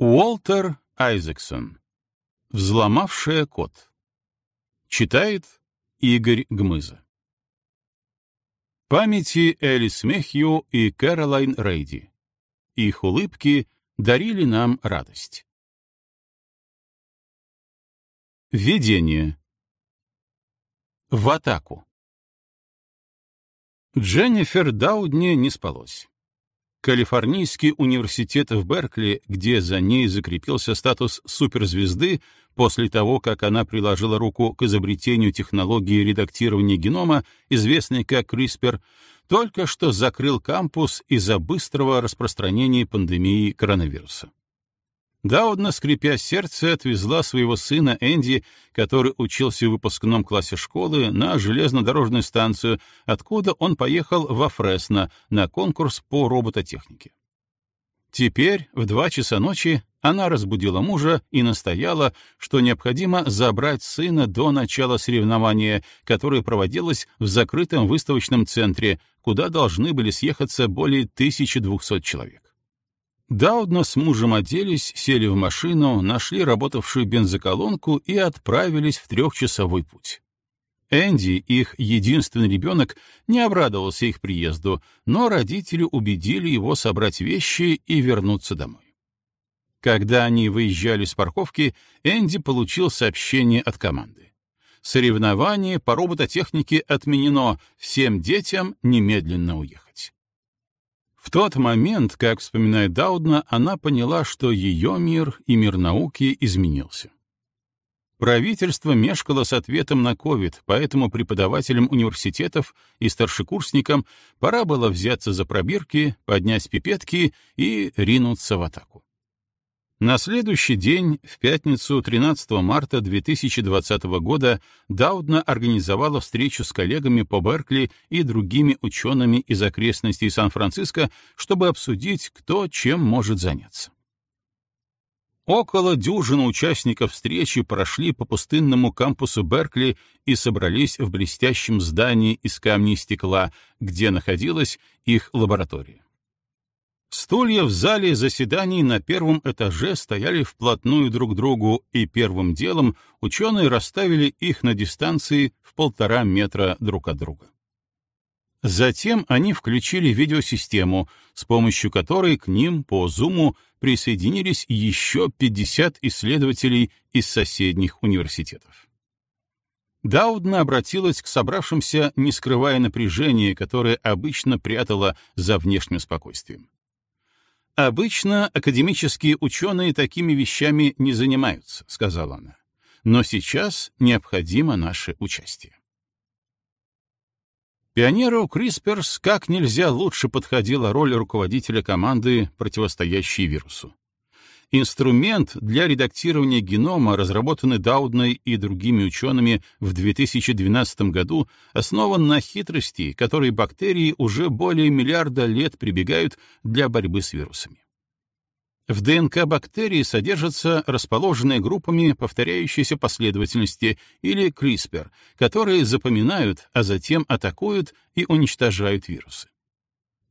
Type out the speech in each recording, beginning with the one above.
Уолтер Айзексон. Взломавшая код. Читает Игорь Гмыза. Памяти Элис Мехью и Кэролайн Рейди. Их улыбки дарили нам радость. Введение. В атаку. Дженнифер Даудни не спалось. Калифорнийский университет в Беркли, где за ней закрепился статус суперзвезды после того, как она приложила руку к изобретению технологии редактирования генома, известной как CRISPR, только что закрыл кампус из-за быстрого распространения пандемии коронавируса. Даудна, скрипя сердце, отвезла своего сына Энди, который учился в выпускном классе школы, на железнодорожную станцию, откуда он поехал во Фресно на конкурс по робототехнике. Теперь, в два часа ночи, она разбудила мужа и настояла, что необходимо забрать сына до начала соревнования, которое проводилось в закрытом выставочном центре, куда должны были съехаться более 1200 человек. Даудно с мужем оделись, сели в машину, нашли работавшую бензоколонку и отправились в трехчасовой путь. Энди, их единственный ребенок, не обрадовался их приезду, но родители убедили его собрать вещи и вернуться домой. Когда они выезжали с парковки, Энди получил сообщение от команды. Соревнование по робототехнике отменено, всем детям немедленно уехать. В тот момент, как вспоминает Даудна, она поняла, что ее мир и мир науки изменился. Правительство мешкало с ответом на ковид, поэтому преподавателям университетов и старшекурсникам пора было взяться за пробирки, поднять пипетки и ринуться в атаку. На следующий день, в пятницу 13 марта 2020 года, Даудна организовала встречу с коллегами по Беркли и другими учеными из окрестностей Сан-Франциско, чтобы обсудить, кто чем может заняться. Около дюжины участников встречи прошли по пустынному кампусу Беркли и собрались в блестящем здании из камня и стекла, где находилась их лаборатория. Стулья в зале заседаний на первом этаже стояли вплотную друг к другу, и первым делом ученые расставили их на дистанции в полтора метра друг от друга. Затем они включили видеосистему, с помощью которой к ним по Зуму присоединились еще 50 исследователей из соседних университетов. Даудна обратилась к собравшимся, не скрывая напряжения, которое обычно прятала за внешним спокойствием. Обычно академические ученые такими вещами не занимаются, сказала она. Но сейчас необходимо наше участие. Пионеру Крисперс как нельзя лучше подходила роль руководителя команды, противостоящей вирусу. Инструмент для редактирования генома, разработанный Даудной и другими учеными в 2012 году, основан на хитрости, которой бактерии уже более миллиарда лет прибегают для борьбы с вирусами. В ДНК бактерии содержатся расположенные группами повторяющиеся последовательности или CRISPR, которые запоминают, а затем атакуют и уничтожают вирусы.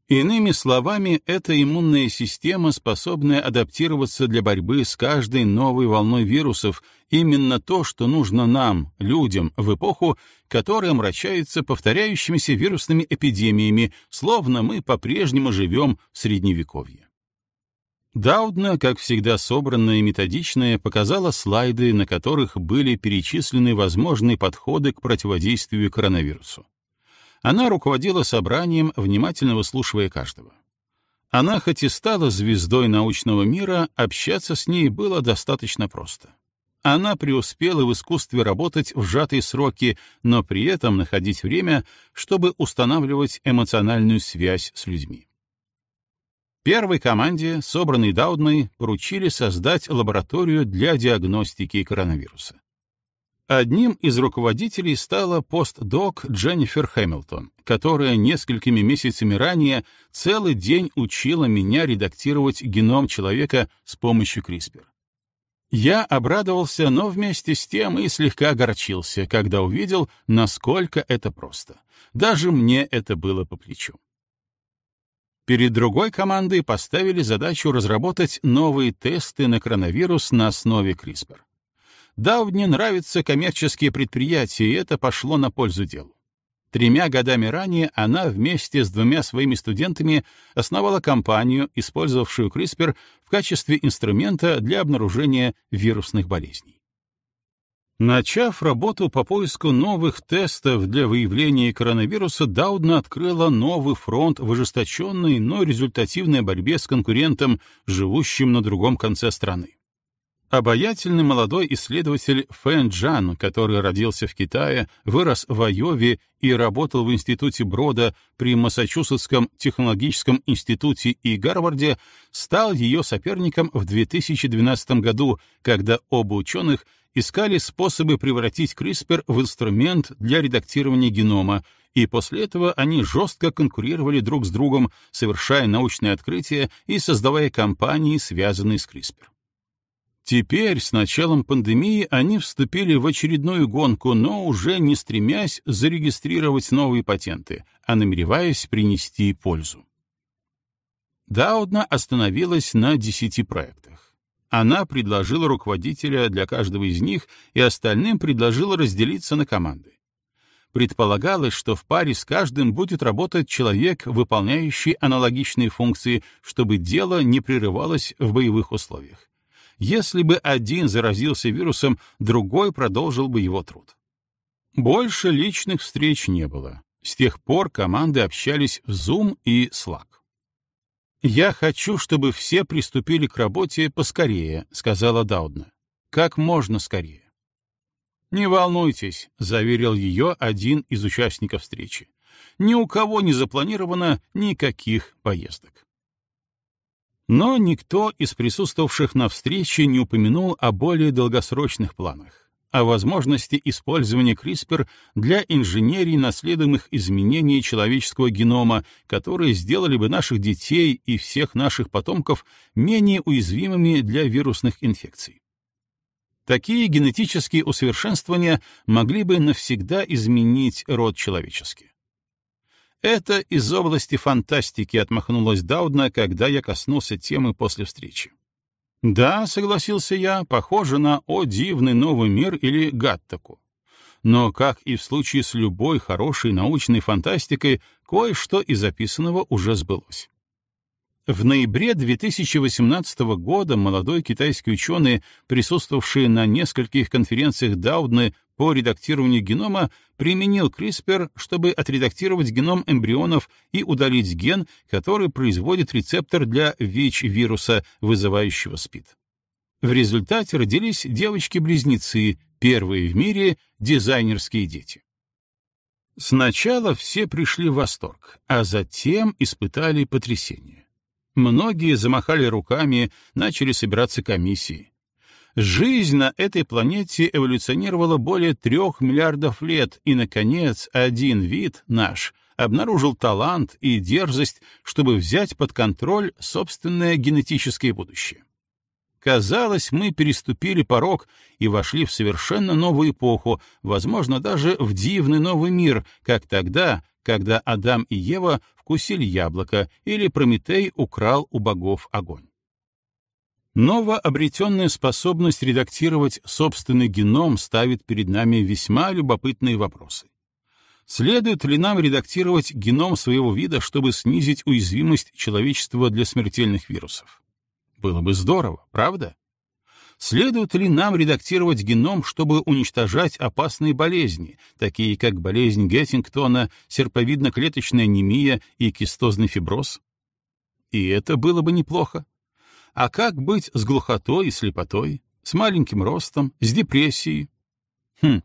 Иными словами, эта иммунная система, способная адаптироваться для борьбы с каждой новой волной вирусов, именно то, что нужно нам, людям, в эпоху, которая мрачается повторяющимися вирусными эпидемиями, словно мы по-прежнему живем в Средневековье. Даудна, как всегда собранная и методичная, показала слайды, на которых были перечислены возможные подходы к противодействию коронавирусу. Она руководила собранием, внимательно выслушивая каждого. Она хоть и стала звездой научного мира, общаться с ней было достаточно просто. Она преуспела в искусстве работать в сжатые сроки, но при этом находить время, чтобы устанавливать эмоциональную связь с людьми. Первой команде, собранной Даудной, поручили создать лабораторию для диагностики коронавируса. Одним из руководителей стала постдок Дженнифер Хэмилтон, которая несколькими месяцами ранее целый день учила меня редактировать геном человека с помощью CRISPR. Я обрадовался, но вместе с тем и слегка огорчился, когда увидел, насколько это просто. Даже мне это было по плечу. Перед другой командой поставили задачу разработать новые тесты на коронавирус на основе CRISPR. Давне нравятся коммерческие предприятия, и это пошло на пользу делу. Тремя годами ранее она вместе с двумя своими студентами основала компанию, использовавшую CRISPR в качестве инструмента для обнаружения вирусных болезней. Начав работу по поиску новых тестов для выявления коронавируса, Даудна открыла новый фронт в ожесточенной, но результативной борьбе с конкурентом, живущим на другом конце страны. Обаятельный молодой исследователь Фэн Джан, который родился в Китае, вырос в Айове и работал в Институте Брода при Массачусетском технологическом институте и Гарварде, стал ее соперником в 2012 году, когда оба ученых искали способы превратить CRISPR в инструмент для редактирования генома, и после этого они жестко конкурировали друг с другом, совершая научные открытия и создавая компании, связанные с CRISPR. Теперь, с началом пандемии, они вступили в очередную гонку, но уже не стремясь зарегистрировать новые патенты, а намереваясь принести пользу. Даудна остановилась на 10 проектах. Она предложила руководителя для каждого из них и остальным предложила разделиться на команды. Предполагалось, что в паре с каждым будет работать человек, выполняющий аналогичные функции, чтобы дело не прерывалось в боевых условиях если бы один заразился вирусом, другой продолжил бы его труд. Больше личных встреч не было. С тех пор команды общались в Zoom и Slack. «Я хочу, чтобы все приступили к работе поскорее», — сказала Даудна. «Как можно скорее». «Не волнуйтесь», — заверил ее один из участников встречи. «Ни у кого не запланировано никаких поездок». Но никто из присутствовавших на встрече не упомянул о более долгосрочных планах, о возможности использования CRISPR для инженерии наследуемых изменений человеческого генома, которые сделали бы наших детей и всех наших потомков менее уязвимыми для вирусных инфекций. Такие генетические усовершенствования могли бы навсегда изменить род человеческий. Это из области фантастики отмахнулась Даудна, когда я коснулся темы после встречи. Да, согласился я, похоже на «О дивный новый мир» или «Гаттаку». Но, как и в случае с любой хорошей научной фантастикой, кое-что из описанного уже сбылось. В ноябре 2018 года молодой китайский ученый, присутствовавший на нескольких конференциях Даудны по редактированию генома применил CRISPR, чтобы отредактировать геном эмбрионов и удалить ген, который производит рецептор для ВИЧ-вируса, вызывающего СПИД. В результате родились девочки-близнецы, первые в мире дизайнерские дети. Сначала все пришли в восторг, а затем испытали потрясение. Многие замахали руками, начали собираться комиссии. Жизнь на этой планете эволюционировала более трех миллиардов лет, и, наконец, один вид наш обнаружил талант и дерзость, чтобы взять под контроль собственное генетическое будущее. Казалось, мы переступили порог и вошли в совершенно новую эпоху, возможно, даже в дивный новый мир, как тогда, когда Адам и Ева вкусили яблоко или Прометей украл у богов огонь. Новообретенная способность редактировать собственный геном ставит перед нами весьма любопытные вопросы. Следует ли нам редактировать геном своего вида, чтобы снизить уязвимость человечества для смертельных вирусов? Было бы здорово, правда? Следует ли нам редактировать геном, чтобы уничтожать опасные болезни, такие как болезнь Геттингтона, серповидно-клеточная анемия и кистозный фиброз? И это было бы неплохо. А как быть с глухотой и слепотой, с маленьким ростом, с депрессией? Хм,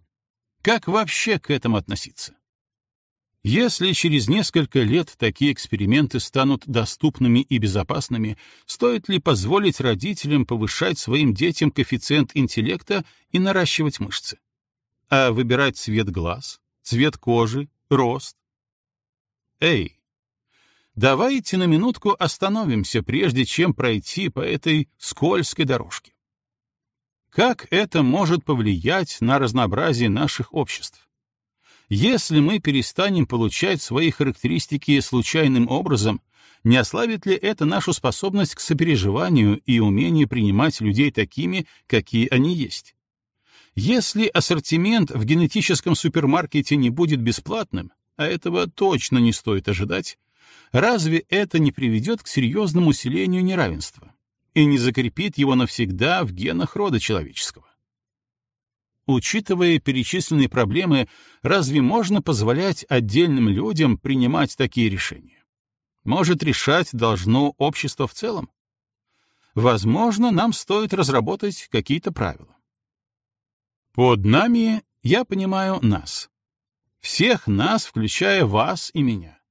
как вообще к этому относиться? Если через несколько лет такие эксперименты станут доступными и безопасными, стоит ли позволить родителям повышать своим детям коэффициент интеллекта и наращивать мышцы? А выбирать цвет глаз, цвет кожи, рост? Эй, давайте на минутку остановимся, прежде чем пройти по этой скользкой дорожке. Как это может повлиять на разнообразие наших обществ? Если мы перестанем получать свои характеристики случайным образом, не ослабит ли это нашу способность к сопереживанию и умение принимать людей такими, какие они есть? Если ассортимент в генетическом супермаркете не будет бесплатным, а этого точно не стоит ожидать, Разве это не приведет к серьезному усилению неравенства и не закрепит его навсегда в генах рода человеческого? Учитывая перечисленные проблемы, разве можно позволять отдельным людям принимать такие решения? Может, решать должно общество в целом? Возможно, нам стоит разработать какие-то правила. Под нами я понимаю нас. Всех нас, включая вас и меня.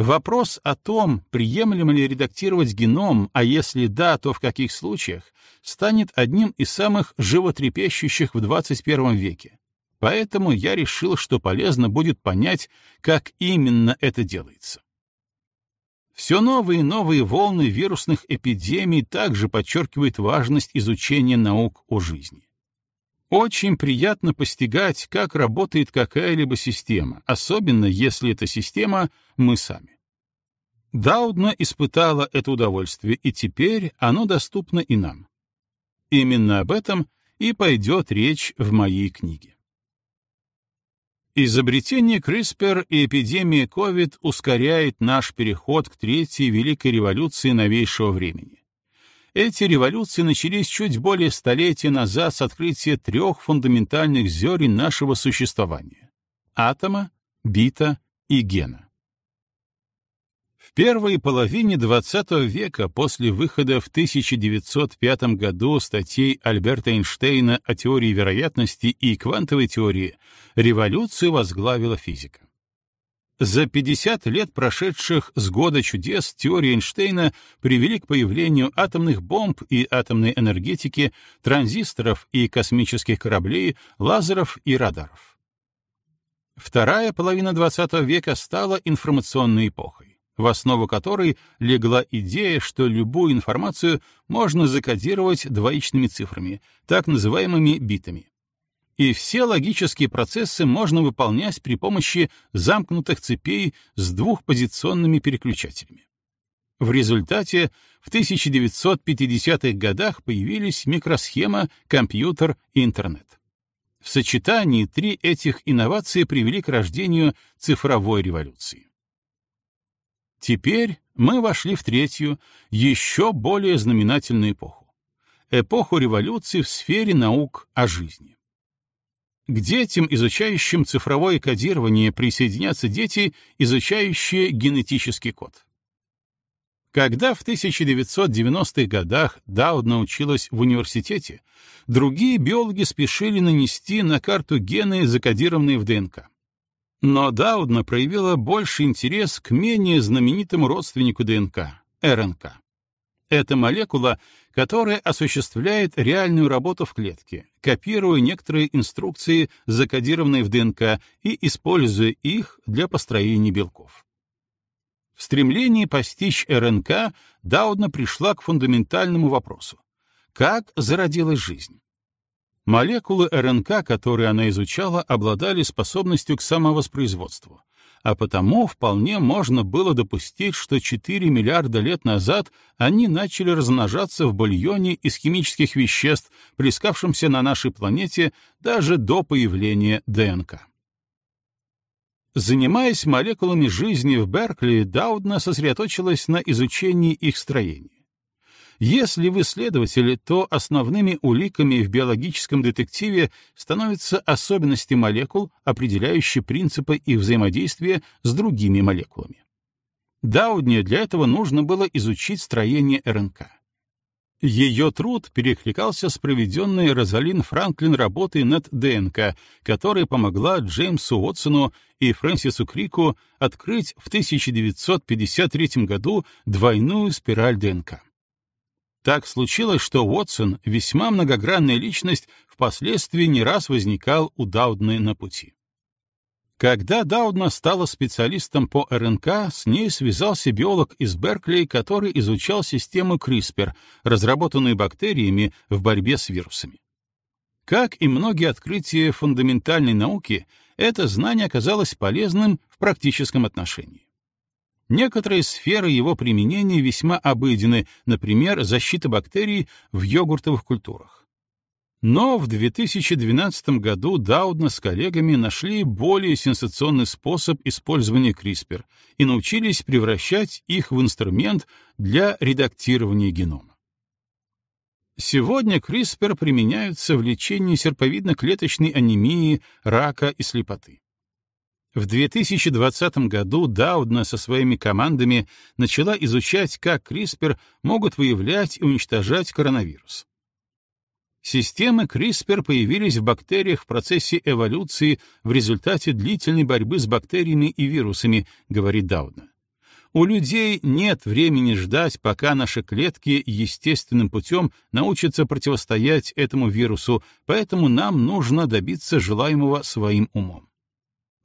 Вопрос о том, приемлемо ли редактировать геном, а если да, то в каких случаях, станет одним из самых животрепещущих в 21 веке. Поэтому я решил, что полезно будет понять, как именно это делается. Все новые и новые волны вирусных эпидемий также подчеркивают важность изучения наук о жизни. Очень приятно постигать, как работает какая-либо система, особенно если эта система — мы сами. Даудна испытала это удовольствие, и теперь оно доступно и нам. Именно об этом и пойдет речь в моей книге. Изобретение CRISPR и эпидемия COVID ускоряет наш переход к третьей великой революции новейшего времени эти революции начались чуть более столетия назад с открытия трех фундаментальных зерен нашего существования — атома, бита и гена. В первой половине XX века после выхода в 1905 году статей Альберта Эйнштейна о теории вероятности и квантовой теории революцию возглавила физика. За 50 лет, прошедших с года чудес, теории Эйнштейна привели к появлению атомных бомб и атомной энергетики, транзисторов и космических кораблей, лазеров и радаров. Вторая половина XX века стала информационной эпохой, в основу которой легла идея, что любую информацию можно закодировать двоичными цифрами, так называемыми битами и все логические процессы можно выполнять при помощи замкнутых цепей с двухпозиционными переключателями. В результате в 1950-х годах появились микросхема, компьютер и интернет. В сочетании три этих инновации привели к рождению цифровой революции. Теперь мы вошли в третью, еще более знаменательную эпоху. Эпоху революции в сфере наук о жизни. К детям, изучающим цифровое кодирование, присоединятся дети, изучающие генетический код. Когда в 1990-х годах Дауд научилась в университете, другие биологи спешили нанести на карту гены, закодированные в ДНК. Но Даудна проявила больше интерес к менее знаменитому родственнику ДНК — РНК. Это молекула, которая осуществляет реальную работу в клетке, копируя некоторые инструкции, закодированные в ДНК, и используя их для построения белков. В стремлении постичь РНК Даудна пришла к фундаментальному вопросу. Как зародилась жизнь? Молекулы РНК, которые она изучала, обладали способностью к самовоспроизводству, а потому вполне можно было допустить, что 4 миллиарда лет назад они начали размножаться в бульоне из химических веществ, плескавшемся на нашей планете даже до появления ДНК. Занимаясь молекулами жизни в Беркли, Даудна сосредоточилась на изучении их строения. Если вы следователи, то основными уликами в биологическом детективе становятся особенности молекул, определяющие принципы их взаимодействия с другими молекулами. Даудне для этого нужно было изучить строение РНК. Ее труд перекликался с проведенной Розалин Франклин работой над ДНК, которая помогла Джеймсу Уотсону и Фрэнсису Крику открыть в 1953 году двойную спираль ДНК. Так случилось, что Уотсон, весьма многогранная личность, впоследствии не раз возникал у Даудны на пути. Когда Даудна стала специалистом по РНК, с ней связался биолог из Беркли, который изучал систему CRISPR, разработанную бактериями в борьбе с вирусами. Как и многие открытия фундаментальной науки, это знание оказалось полезным в практическом отношении. Некоторые сферы его применения весьма обыдены, например, защита бактерий в йогуртовых культурах. Но в 2012 году Даудна с коллегами нашли более сенсационный способ использования CRISPR и научились превращать их в инструмент для редактирования генома. Сегодня CRISPR применяются в лечении серповидно-клеточной анемии, рака и слепоты. В 2020 году Даудна со своими командами начала изучать, как CRISPR могут выявлять и уничтожать коронавирус. Системы CRISPR появились в бактериях в процессе эволюции в результате длительной борьбы с бактериями и вирусами, говорит Даудна. У людей нет времени ждать, пока наши клетки естественным путем научатся противостоять этому вирусу, поэтому нам нужно добиться желаемого своим умом.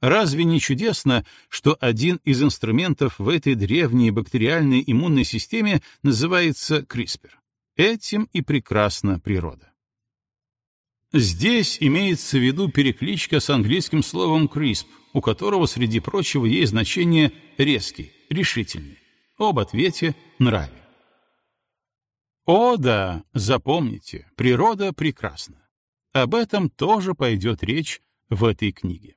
Разве не чудесно, что один из инструментов в этой древней бактериальной иммунной системе называется CRISPR? Этим и прекрасна природа. Здесь имеется в виду перекличка с английским словом crisp, у которого, среди прочего, есть значение резкий, решительный. Об ответе нрави. О да, запомните, природа прекрасна. Об этом тоже пойдет речь в этой книге.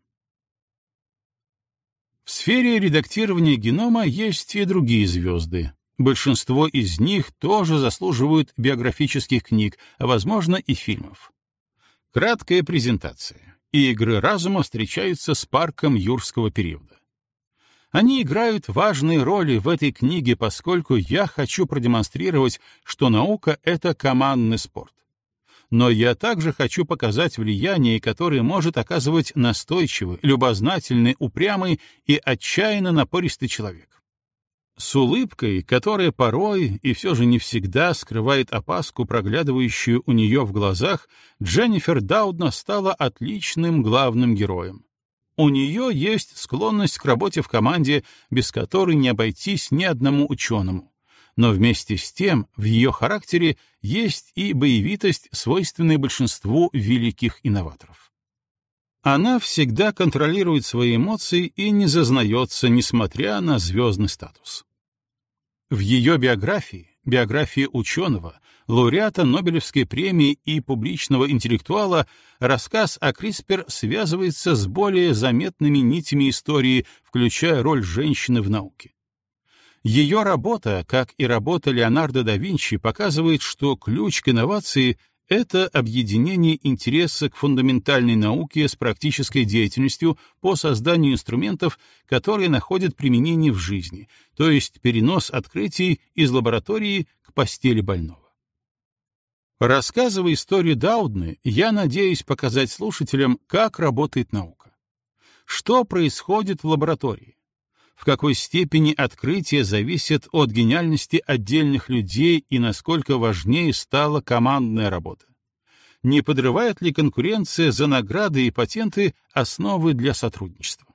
В сфере редактирования генома есть и другие звезды. Большинство из них тоже заслуживают биографических книг, а, возможно, и фильмов. Краткая презентация. И игры разума встречаются с парком юрского периода. Они играют важные роли в этой книге, поскольку я хочу продемонстрировать, что наука — это командный спорт но я также хочу показать влияние, которое может оказывать настойчивый, любознательный, упрямый и отчаянно напористый человек. С улыбкой, которая порой и все же не всегда скрывает опаску, проглядывающую у нее в глазах, Дженнифер Даудна стала отличным главным героем. У нее есть склонность к работе в команде, без которой не обойтись ни одному ученому но вместе с тем в ее характере есть и боевитость, свойственная большинству великих инноваторов. Она всегда контролирует свои эмоции и не зазнается, несмотря на звездный статус. В ее биографии, биографии ученого, лауреата Нобелевской премии и публичного интеллектуала, рассказ о CRISPR связывается с более заметными нитями истории, включая роль женщины в науке. Ее работа, как и работа Леонардо да Винчи, показывает, что ключ к инновации — это объединение интереса к фундаментальной науке с практической деятельностью по созданию инструментов, которые находят применение в жизни, то есть перенос открытий из лаборатории к постели больного. Рассказывая историю Даудны, я надеюсь показать слушателям, как работает наука. Что происходит в лаборатории? в какой степени открытие зависит от гениальности отдельных людей и насколько важнее стала командная работа. Не подрывает ли конкуренция за награды и патенты основы для сотрудничества?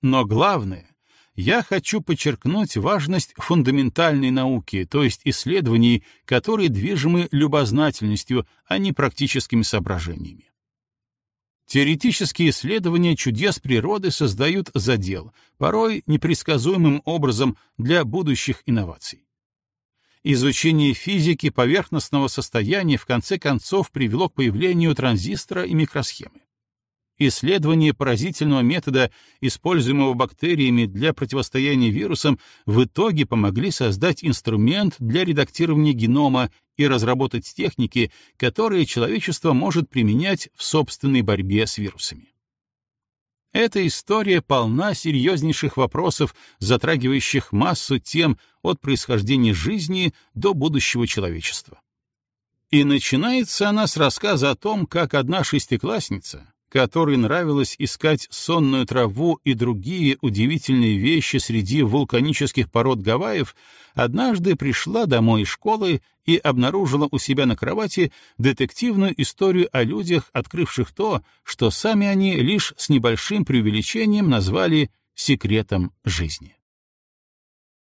Но главное, я хочу подчеркнуть важность фундаментальной науки, то есть исследований, которые движимы любознательностью, а не практическими соображениями. Теоретические исследования чудес природы создают задел, порой непредсказуемым образом для будущих инноваций. Изучение физики поверхностного состояния в конце концов привело к появлению транзистора и микросхемы. Исследование поразительного метода, используемого бактериями для противостояния вирусам, в итоге помогли создать инструмент для редактирования генома и разработать техники, которые человечество может применять в собственной борьбе с вирусами. Эта история полна серьезнейших вопросов, затрагивающих массу тем от происхождения жизни до будущего человечества. И начинается она с рассказа о том, как одна шестиклассница, которой нравилось искать сонную траву и другие удивительные вещи среди вулканических пород Гавайев, однажды пришла домой из школы и обнаружила у себя на кровати детективную историю о людях, открывших то, что сами они лишь с небольшим преувеличением назвали «секретом жизни».